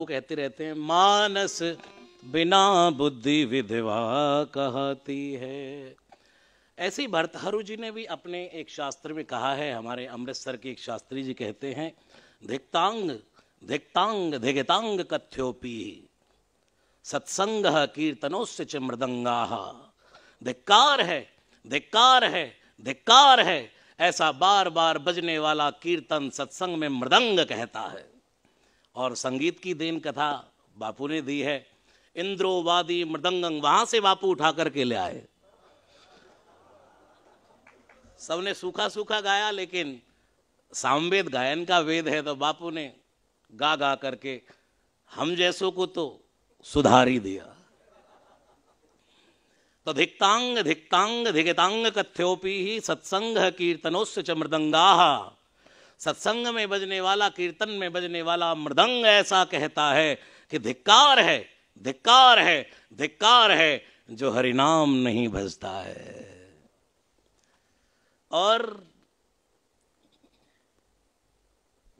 वो कहते रहते हैं मानस बिना बुद्धि विधवा कहती है ऐसे ही भरतहरु जी ने भी अपने एक शास्त्र में कहा है हमारे अमृतसर के एक शास्त्री जी कहते हैं धिक्तांग धिक्तांग धिगतांग कथ्योपी सत्संग कीर्तनोस्य च मृदंगा धिक्कार है धिक्कार है धिक्कार है ऐसा बार बार बजने वाला कीर्तन सत्संग में मृदंग कहता है और संगीत की देन कथा बापू ने दी है इंद्रोवादी मृदंग वहां से बापू उठा करके ले आए सबने सूखा सूखा गाया लेकिन सामवेद गायन का वेद है तो बापू ने गा गा करके हम जैसों को तो सुधार ही दिया तो धिक्तांग धिक्तांग धिगतांग कथ्योपी ही सत्संग कीर्तनोस्य च मृदंगा सत्संग में बजने वाला कीर्तन में बजने वाला मृदंग ऐसा कहता है कि धिक्कार है धिक्कार है धिक्कार है जो हरिनाम नहीं भजता है और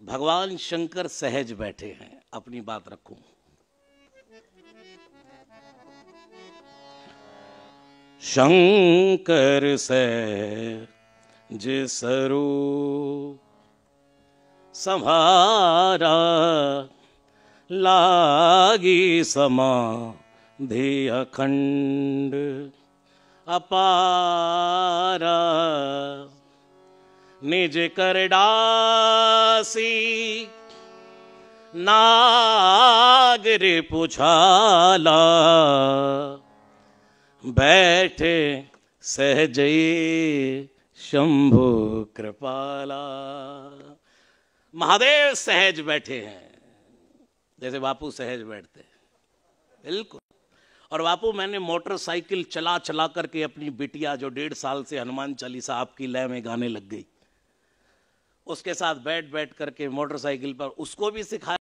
भगवान शंकर सहज बैठे हैं अपनी बात रखूं शंकर सहज सरू संहारा लागी समाधि अखंड अपारा निज कर डासी नागर पुछाला बैठे सहजे शंभु कृपाला महादेव सहज बैठे हैं जैसे बापू सहज बैठते बिल्कुल और बापू मैंने मोटरसाइकिल चला चला करके अपनी बिटिया जो डेढ़ साल से हनुमान चालीसा आपकी लय में गाने लग गई उसके साथ बैठ बैठ करके मोटरसाइकिल पर उसको भी सिखाया